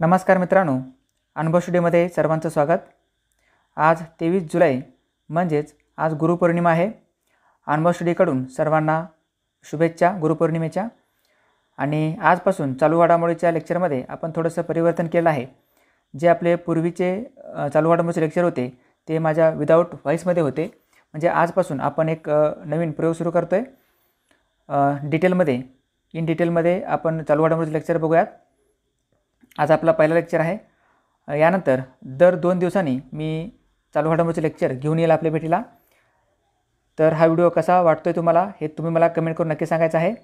नमस्कार मित्रांनो अनुभव स्टुडिओमध्ये सर्वांचं स्वागत आज तेवीस जुलै म्हणजेच आज गुरुपौर्णिमा आहे अनुभव स्टुडिओकडून सर्वांना शुभेच्छा गुरुपौर्णिमेच्या आणि आजपासून चालू घडामोडीच्या लेक्चरमध्ये आपण थोडंसं परिवर्तन केलं आहे जे आपले पूर्वीचे चालू घडामोडीचे लेक्चर होते ते माझ्या विदाऊट व्हॉईसमध्ये होते म्हणजे आजपासून आपण एक नवीन प्रयोग सुरू करतो आहे डिटेलमध्ये इन डिटेलमध्ये आपण चालू घडामोडीचे लेक्चर बघूयात आज आपला पहिला लेक्चर आहे यानंतर दर दोन दिवसांनी मी चालू घडामोडीचं लेक्चर घेऊन येईल आपल्या भेटीला तर हा व्हिडिओ कसा वाटतो आहे तुम्हाला हे तुम्ही मला कमेंट करून नक्की सांगायचं आहे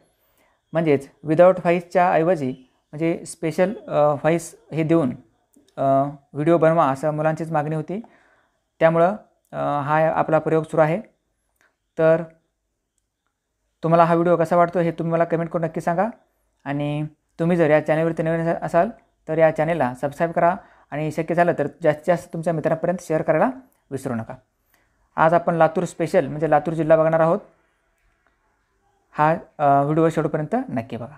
म्हणजेच विदाऊट व्हाईसच्या ऐवजी म्हणजे स्पेशल व्हाईस हे देऊन व्हिडिओ बनवा असं मुलांचीच मागणी होती त्यामुळं हा आपला प्रयोग सुरू आहे तर तुम्हाला हा व्हिडिओ कसा वाटतो हे तुम्ही मला कमेंट करून नक्की सांगा आणि तुम्ही जर या चॅनलवरती नवीन असाल तर या चॅनेलला सबस्क्राईब करा आणि शक्य झालं तर जास्तीत जास्त तुमच्या मित्रांपर्यंत शेअर करायला विसरू नका आज आपण लातूर स्पेशल म्हणजे लातूर जिल्हा बघणार आहोत हा व्हिडिओ शेवटपर्यंत नक्की बघा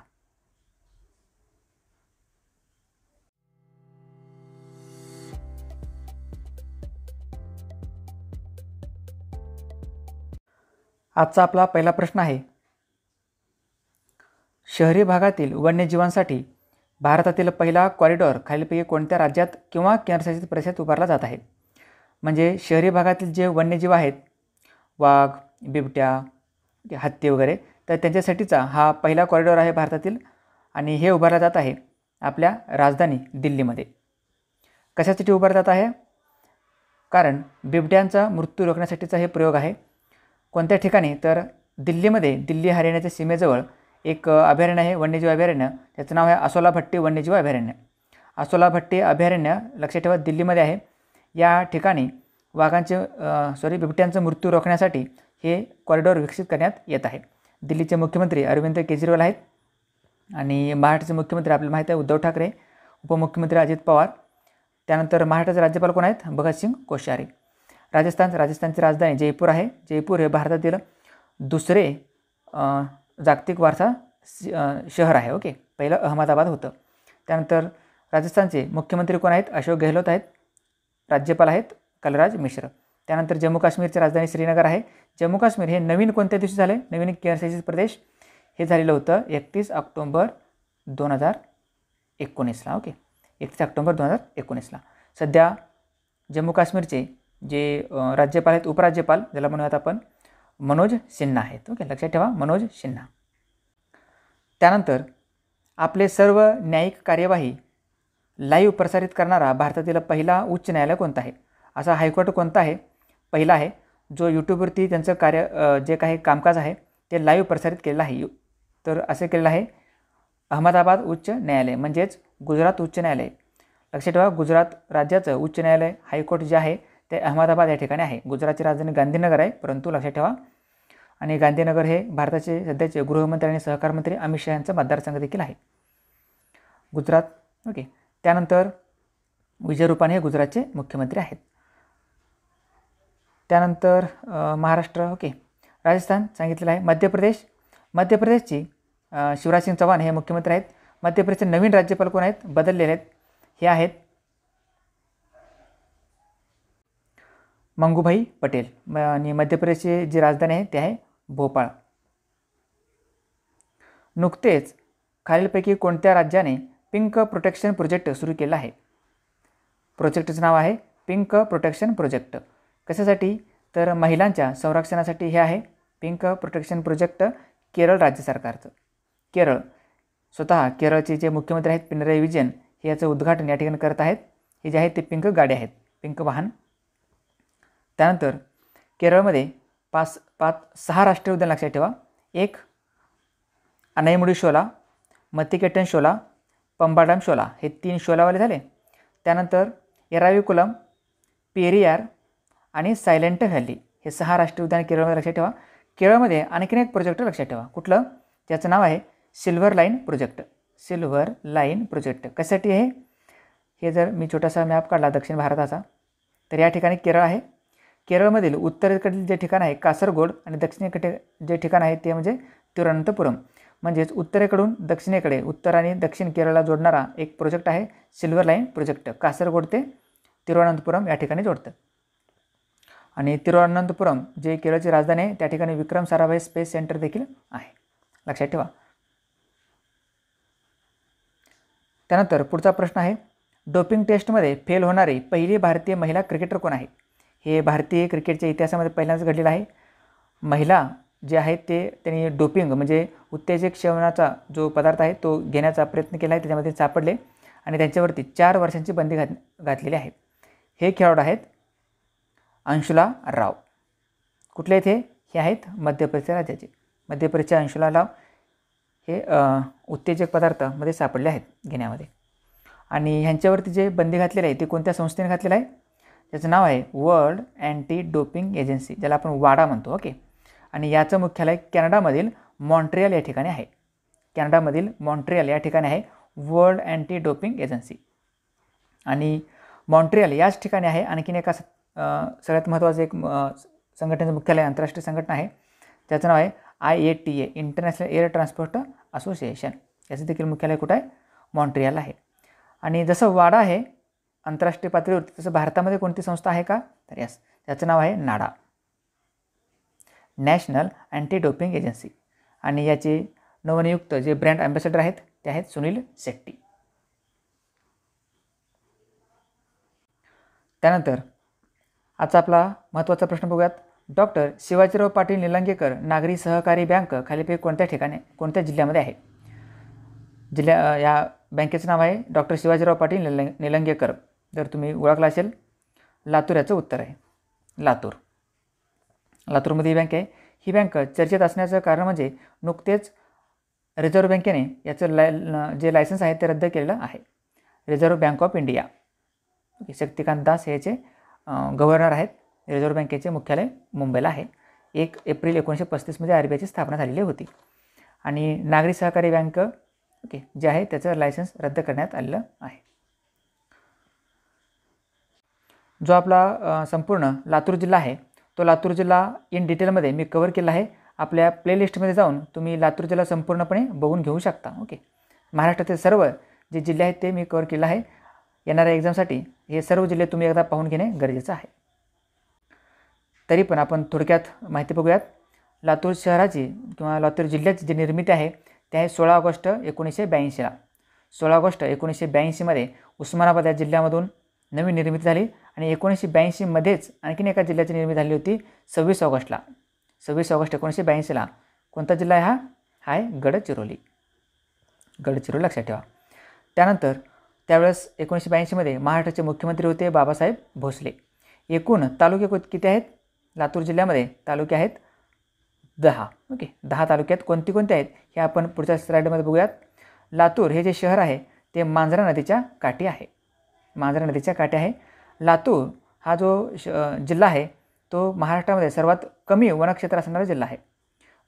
आजचा आपला पहिला प्रश्न आहे शहरी भागातील वन्यजीवांसाठी भारतातील पहिला कॉरिडॉर खालीलपैकी कोणत्या राज्यात किंवा केंद्रशासित प्रदेशात उभारला जात आहे म्हणजे शहरी भागातील जे वन्यजीव आहेत वाघ बिबट्या हत्ती वगैरे तर त्यांच्यासाठीचा हा पहिला कॉरिडॉर आहे भारतातील आणि हे उभारला जात आहे आपल्या राजधानी दिल्लीमध्ये कशासाठी उभारला जात आहे कारण बिबट्यांचा मृत्यू रोखण्यासाठीचा हे प्रयोग आहे कोणत्या ठिकाणी तर दिल्लीमध्ये दिल्ली हरियाणाच्या सीमेजवळ एक अभयारण्य आहे वन्यजीव अभयारण्य त्याचं नाव आहे असोला भट्टी वन्यजीव अभयारण्य असोला भट्टी अभयारण्य लक्षात ठेवा दिल्लीमध्ये आहे या ठिकाणी वाघांचे सॉरी बिबट्यांचा मृत्यू रोखण्यासाठी हे कॉरिडॉर विकसित करण्यात येत आहे दिल्लीचे मुख्यमंत्री अरविंद केजरीवाल आहेत आणि महाराष्ट्राचे मुख्यमंत्री आपल्याला माहीत आहे उद्धव ठाकरे उपमुख्यमंत्री अजित पवार त्यानंतर महाराष्ट्राचे राज्यपाल कोण आहेत भगतसिंग कोश्यारी राजस्थान राजस्थानची राजधानी जयपूर आहे जयपूर हे भारतातील दुसरे जागतिक वारसा शहर आहे ओके पहिलं अहमदाबाद होतं त्यानंतर राजस्थानचे मुख्यमंत्री कोण आहेत अशोक गेहलोत आहेत राज्यपाल आहेत कलराज मिश्र त्यानंतर जम्मू काश्मीरची राजधानी श्रीनगर आहे जम्मू काश्मीर हे नवीन कोणत्या दिवशी झाले नवीन केंद्रशासित प्रदेश हे झालेलं होतं एकतीस ऑक्टोंबर दोन हजार एकोणीसला ओके एकतीस ऑक्टोंबर दोन हजार एकोणीसला सध्या जम्मू काश्मीरचे जे राज्यपाल आहेत उपराज्यपाल ज्याला म्हणूयात आपण मनोज सिन्हा आहेत ओके लक्षात ठेवा मनोज सिन्हा त्यानंतर आपले सर्व न्यायिक कार्यवाही लाईव्ह प्रसारित करणारा भारतातील पहिला उच्च न्यायालय कोणता आहे असा हायकोर्ट कोणता आहे पहिला आहे जो यूट्यूबवरती त्यांचं कार्य जे काही कामकाज आहे ते लाईव्ह प्रसारित केलेलं आहे तर असे केलेलं आहे अहमदाबाद उच्च न्यायालय म्हणजेच गुजरात उच्च न्यायालय लक्षात ठेवा गुजरात राज्याचं उच्च न्यायालय हायकोर्ट जे आहे ते अहमदाबाद या ठिकाणी आहे गुजरातची राजधानी गांधीनगर आहे परंतु लक्षात ठेवा आणि गांधीनगर हे भारताचे सध्याचे गृहमंत्री आणि सहकारमंत्री अमित शहा यांचा मतदारसंघ देखील आहे गुजरात ओके त्यानंतर विजय रुपाणी हे गुजरातचे मुख्यमंत्री आहेत त्यानंतर महाराष्ट्र ओके राजस्थान सांगितलेलं आहे मध्य प्रदेश मध्य प्रदेशची शिवराज सिंग चौहान हे मुख्यमंत्री आहेत मध्य प्रदेशचे नवीन राज्यपाल कोण आहेत बदललेले आहेत हे आहेत मंगूभाई पटेल आणि मध्य प्रदेशची जी राजधानी आहे ते आहे भोपाळ नुकतेच खालीलपैकी कोणत्या राज्याने पिंक प्रोटेक्शन प्रोजेक्ट सुरू केला आहे प्रोजेक्टचं नाव आहे पिंक प्रोटेक्शन प्रोजेक्ट कशासाठी तर महिलांच्या संरक्षणासाठी हे आहे पिंक प्रोटेक्शन प्रोजेक्ट केरळ राज्य सरकारचं केरळ स्वतः केरळचे जे मुख्यमंत्री आहेत पिनराई विजयन हे याचं उद्घाटन या ठिकाणी करत आहेत हे जे आहे ते पिंक गाड्या आहेत पिंक वाहन त्यानंतर केरळमध्ये पाच पाच सहा राष्ट्रीय उद्यान लक्षात ठेवा एक अनाईमुडी शोला मत्तिकेटन शोला पंबाडम शोला हे तीन शोलावाले झाले त्यानंतर एराविकुलम पेरियार आणि सायलेंट व्हॅली हे सहा राष्ट्रीय उद्यान केरळमध्ये लक्षात ठेवा केरळमध्ये आणखीन एक प्रोजेक्ट लक्षात ठेवा कुठलं ज्याचं नाव आहे Silver Line project Silver Line project कशासाठी आहे हे जर मी छोटासा मॅप काढला दक्षिण भारताचा तर या ठिकाणी केरळ आहे केरळमधील उत्तरेकडील जे ठिकाण आहे कासरगोड आणि दक्षिणेकडे जे ठिकाण आहे ते म्हणजे तिरुवनंतपुरम म्हणजेच उत्तरेकडून दक्षिणेकडे उत्तर आणि दक्षिण केरळला जोडणारा एक प्रोजेक्ट आहे सिल्वर लाईन प्रोजेक्ट कासरगोड ते तिरुवनंतपुरम या ठिकाणी जोडतं आणि तिरुवनंतपुरम जे केरळची राजधानी आहे त्या ठिकाणी विक्रम साराभाई स्पेस सेंटर देखील आहे लक्षात ठेवा त्यानंतर पुढचा प्रश्न आहे डोपिंग टेस्टमध्ये फेल होणारी पहिली भारतीय महिला क्रिकेटर कोण आहे हे भारतीय क्रिकेटच्या इतिहासामध्ये पहिल्यांदाच घडलेलं आहे महिला जे आहेत ते त्यांनी डोपिंग म्हणजे उत्तेजक सेवनाचा जो पदार्थ आहे तो घेण्याचा प्रयत्न केला आहे त्याच्यामध्ये सापडले आणि त्यांच्यावरती चार वर्षांची बंदी घात घातलेली आहे हे खेळाडू आहेत अंशुला राव कुठले आहेत हे आहेत मध्य प्रदेश राज्याचे मध्य प्रदेशच्या अंशुला राव हे उत्तेजक पदार्थामध्ये सापडले आहेत घेण्यामध्ये आणि ह्यांच्यावरती जे बंदी घातलेले आहे ते कोणत्या संस्थेने घातलेलं आहे याचं नाव आहे वर्ल्ड अँटी डोपिंग एजन्सी ज्याला आपण वाडा म्हणतो ओके आणि याचं मुख्यालय कॅनडामधील मॉन्ट्रियल या ठिकाणी आहे कॅनडामधील मॉन्ट्रियल या ठिकाणी आहे वर्ल्ड अँटी डोपिंग एजन्सी आणि मॉन्ट्रियल याच ठिकाणी आहे आणखीन एका सगळ्यात महत्त्वाचं एक संघटनेचं मुख्यालय आंतरराष्ट्रीय संघटना आहे त्याचं नाव आहे I A T A International Air Transport Association याचं देखील मुख्यालय कुठं आहे मॉन्ट्रियल आहे आणि जसं वाडा आहे आंतरराष्ट्रीय पातळीवरती तसं भारतामध्ये कोणती संस्था आहे का तर यस त्याचं नाव आहे नाडा नॅशनल अँटी डोपिंग एजन्सी आणि याचे नवनियुक्त जे ब्रँड अँबॅसेडर आहेत ते आहेत सुनील शेट्टी त्यानंतर आजचा आपला महत्त्वाचा प्रश्न बघूयात डॉक्टर शिवाजीराव पाटील निलंगेकर नागरी सहकारी बँक खालीपैकी कोणत्या ठिकाणी कोणत्या जिल्ह्यामध्ये आहे जिल्ह्या या बँकेचं नाव आहे डॉक्टर शिवाजीराव पाटील निलंग निलंगेकर जर तुम्ही ओळखला असेल लातूर याचं उत्तर आहे लातूर लातूरमध्ये ही बँक आहे ही बँक चर्चेत असण्याचं कारण म्हणजे नुकतेच रिझर्व्ह बँकेने याचं लाय जे लायसन्स आहे ते रद्द केलेलं आहे Reserve Bank of India okay Shaktikanta Das हे याचे गव्हर्नर आहेत रिझर्व्ह बँकेचे मुख्यालय मुंबईला आहे एक एप्रिल एकोणीसशे पस्तीसमध्ये आर बी आयची स्थापना झालेली होती आणि नागरी सहकारी बँक ओके जे आहे त्याचं लायसन्स रद्द करण्यात आलेलं आहे जो आपला संपूर्ण लातूर जिल्हा आहे तो लातूर जिल्हा इन डिटेलमध्ये मी कवर केला आहे आपल्या प्लेलिस्टमध्ये जाऊन तुम्ही लातूर जिल्हा संपूर्णपणे बघून घेऊ शकता ओके महाराष्ट्रातील सर्व जे जिल्हे आहेत ते मी कवर केलं आहे येणाऱ्या एक्झामसाठी हे सर्व जिल्हे तुम्ही एकदा पाहून घेणे गरजेचं आहे तरी पण आपण थोडक्यात माहिती बघूयात लातूर शहराची किंवा लातूर जिल्ह्याची जी निर्मिती आहे ते आहे सोळा ऑगस्ट एकोणीसशे ब्याऐंशीला सोळा ऑगस्ट एकोणीसशे ब्याऐंशीमध्ये उस्मानाबाद या जिल्ह्यामधून नवीन निर्मिती झाली आणि एकोणीसशे ब्याऐंशीमध्येच आणखीन एका जिल्ह्याची निर्मिती झाली होती सव्वीस ऑगस्टला सव्वीस ऑगस्ट एकोणीसशे ब्याऐंशीला कोणता जिल्हा हा हा आहे गडचिरोली गडचिरोली लक्षात ठेवा त्यानंतर त्यावेळेस एकोणीसशे ब्याऐंशीमध्ये महाराष्ट्राचे मुख्यमंत्री होते बाबासाहेब भोसले एकूण तालुके किती आहेत लातूर जिल्ह्यामध्ये तालुके आहेत दहा ओके दहा तालुक्यात कोणती कोणते आहेत हे आपण पुढच्या स्लाईडमध्ये बघूयात लातूर हे जे शहर आहे ते मांजरा नदीच्या काठी आहे मांजरा नदीच्या काठी आहे लातूर हा जो श जिल्हा आहे तो महाराष्ट्रामध्ये सर्वात कमी वनक्षेत्र असणारा जिल्हा आहे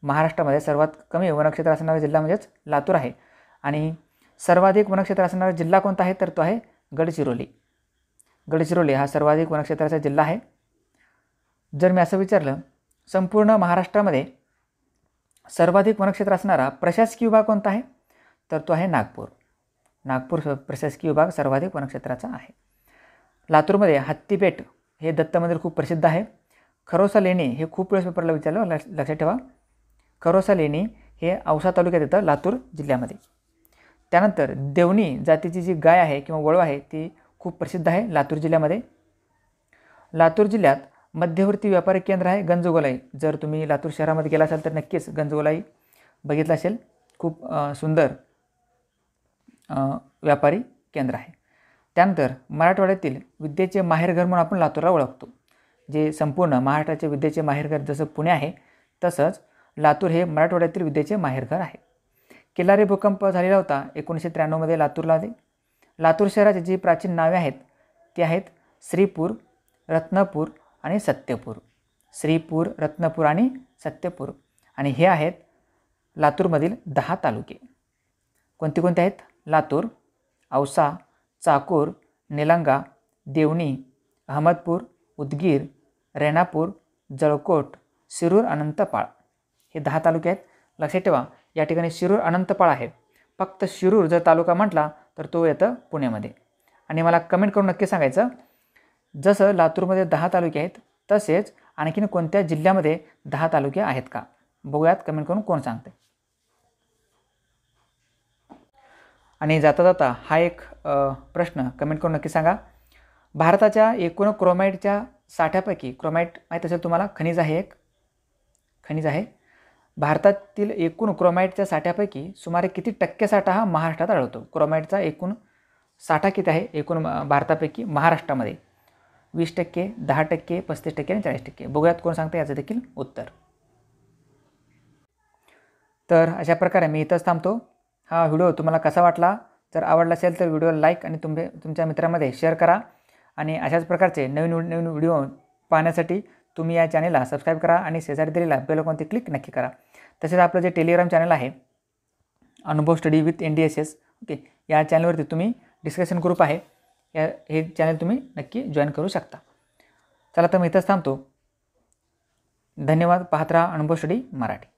महाराष्ट्रामध्ये सर्वात कमी वनक्षेत्र असणारा जिल्हा म्हणजेच लातूर आहे आणि सर्वाधिक वनक्षेत्र असणारा जिल्हा कोणता आहे तर तो आहे गडचिरोली गडचिरोली हा सर्वाधिक वनक्षेत्राचा जिल्हा आहे जर मी असं विचारलं संपूर्ण महाराष्ट्रामध्ये सर्वाधिक वनक्षेत्र असणारा प्रशासकीय विभाग कोणता आहे तर तो आहे नागपूर नागपूर प्रशासकीय विभाग सर्वाधिक वनक्षेत्राचा आहे लातूरमध्ये हत्तीपेठ हे दत्त मंदिर खूप प्रसिद्ध आहे खरोसा लेणी हे खूप वेळेस पेपरला विचारलं लक्षात ठेवा खरोसा लेणी हे औसा तालुक्यात येतं लातूर जिल्ह्यामध्ये त्यानंतर देवणी जातीची जी गाय आहे किंवा वळू आहे ती खूप प्रसिद्ध आहे लातूर जिल्ह्यामध्ये लातूर जिल्ह्यात मध्यवर्ती व्यापारी केंद्र आहे गंजगोलाई जर तुम्ही लातूर शहरामध्ये गेला असाल तर नक्कीच गंजगोलाई बघितलं असेल खूप सुंदर व्यापारी केंद्र आहे त्यानंतर मराठवाड्यातील विद्येचे माहेरघर म्हणून आपण लातूरला ओळखतो जे संपूर्ण महाराष्ट्राचे विद्येचे माहेरघर जसं पुणे आहे तसंच लातूर हे मराठवाड्यातील विद्येचे माहेरघर आहे किल्लारी भूकंप झालेला होता एकोणीसशे त्र्याण्णवमध्ये लातूरला आले लातूर शहराची जी प्राचीन नावे आहेत ती आहेत श्रीपूर रत्नपूर आणि सत्यपूर श्रीपूर रत्नपूर आणि सत्यपूर आणि हे आहेत लातूरमधील दहा तालुके कोणते कोणते आहेत लातूर औसा चाकूर निलंगा देवणी अहमदपूर उदगीर रेणापूर जळकोट शिरूर अनंतपाळ हे दहा तालुके आहेत लक्षात ठेवा या ठिकाणी शिरूर अनंतपाळ आहे फक्त शिरूर जर तालुका म्हटला तर तो येतं पुण्यामध्ये आणि मला कमेंट करून नक्की सांगायचं जसं लातूरमध्ये दहा तालुके आहेत तसेच आणखीन कोणत्या जिल्ह्यामध्ये दहा तालुके आहेत का बघूयात कमेंट करून कोण सांगते आणि जाता जाता हा एक प्रश्न कमेंट करून नक्की सांगा भारताच्या एकूण क्रोमाईटच्या साठ्यापैकी क्रोमाईट माहीत असेल तुम्हाला खनिज आहे एक खनिज आहे भारतातील एकूण क्रोमाईटच्या साठ्यापैकी सुमारे किती टक्के साठा हा महाराष्ट्रात आढळतो क्रोमाईटचा एकूण साठा किती आहे एकूण भारतापैकी महाराष्ट्रामध्ये वीस टक्के दहा टक्के पस्तीस टक्के आणि चाळीस टक्के बघूयात कोण सांगतं याचं देखील उत्तर तर अशा प्रकारे मी इथंच थांबतो हा व्हिडिओ तुम्हाला कसा वाटला जर आवडला असेल तर व्हिडिओला लाईक आणि तुम्ही तुमच्या मित्रामध्ये शेअर करा आणि अशाच प्रकारचे नवीन नवीन व्हिडिओ पाहण्यासाठी तुम्ही या चॅनेलला सबस्क्राईब करा आणि शेजारी दिलेला ते क्लिक नक्की करा तसेच आपलं जे टेलिग्राम चॅनल आहे Anubhav study with N D S S okay या चॅनलवरती तुम्ही डिस्कशन ग्रुप आहे या हे चॅनल तुम्ही नक्की जॉईन करू शकता चला तर मी इथंच थांबतो धन्यवाद पाहत राहा अनुभव स्टडी मराठी